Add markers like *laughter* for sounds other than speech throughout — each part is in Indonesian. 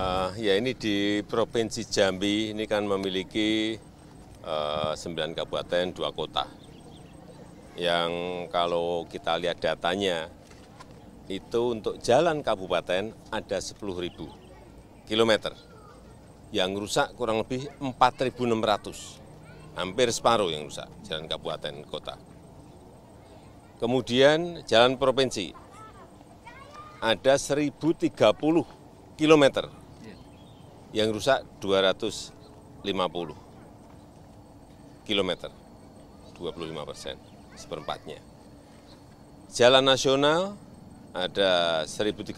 Uh, ya ini di Provinsi Jambi ini kan memiliki uh, kabupaten, dua kota. Yang kalau kita lihat datanya, itu untuk jalan kabupaten ada 10.000 kilometer. Yang rusak kurang lebih 4.600. Hampir separuh yang rusak jalan kabupaten kota. Kemudian jalan provinsi ada 1030 kilometer yang rusak 250 km, 25 persen, seperempatnya. Jalan nasional ada 1.300,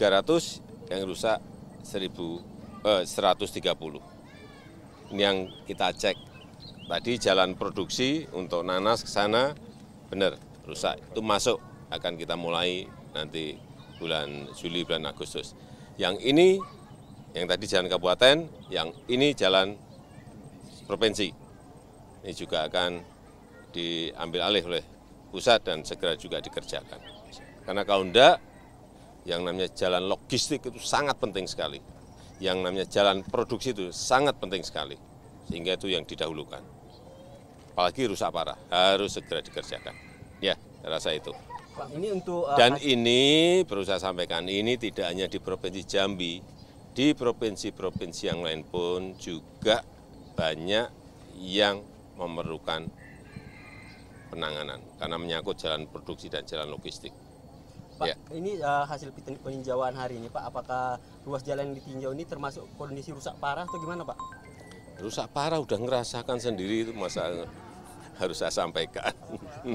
yang rusak 1.000, eh, 130. Ini yang kita cek. Tadi jalan produksi untuk nanas ke sana, benar, rusak. Itu masuk, akan kita mulai nanti bulan Juli, bulan Agustus. Yang ini yang tadi jalan kabupaten, yang ini jalan provinsi. Ini juga akan diambil alih oleh pusat dan segera juga dikerjakan. Karena kalau enggak, yang namanya jalan logistik itu sangat penting sekali. Yang namanya jalan produksi itu sangat penting sekali. Sehingga itu yang didahulukan. Apalagi rusak parah, harus segera dikerjakan. Ya, rasa itu. Eh, dan ini perlu saya sampaikan, ini tidak hanya di Provinsi Jambi, di provinsi-provinsi yang lain pun juga banyak yang memerlukan penanganan karena menyangkut jalan produksi dan jalan logistik. Pak, ya. ini uh, hasil peninjauan hari ini, Pak. Apakah ruas jalan yang ditinjau ini termasuk kondisi rusak parah atau gimana, Pak? Rusak parah udah ngerasakan sendiri itu masa eh, harus saya sampaikan. *laughs*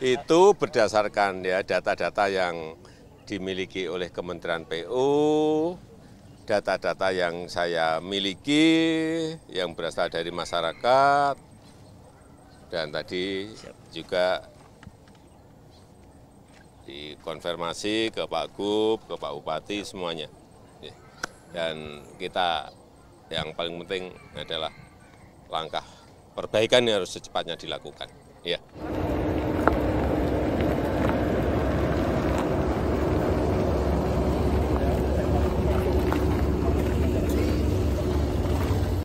itu berdasarkan ya data-data yang dimiliki oleh Kementerian PU, data-data yang saya miliki, yang berasal dari masyarakat, dan tadi juga dikonfirmasi ke Pak Gub, ke Pak Bupati, semuanya. Ya. Dan kita yang paling penting adalah langkah perbaikan yang harus secepatnya dilakukan. Yeah.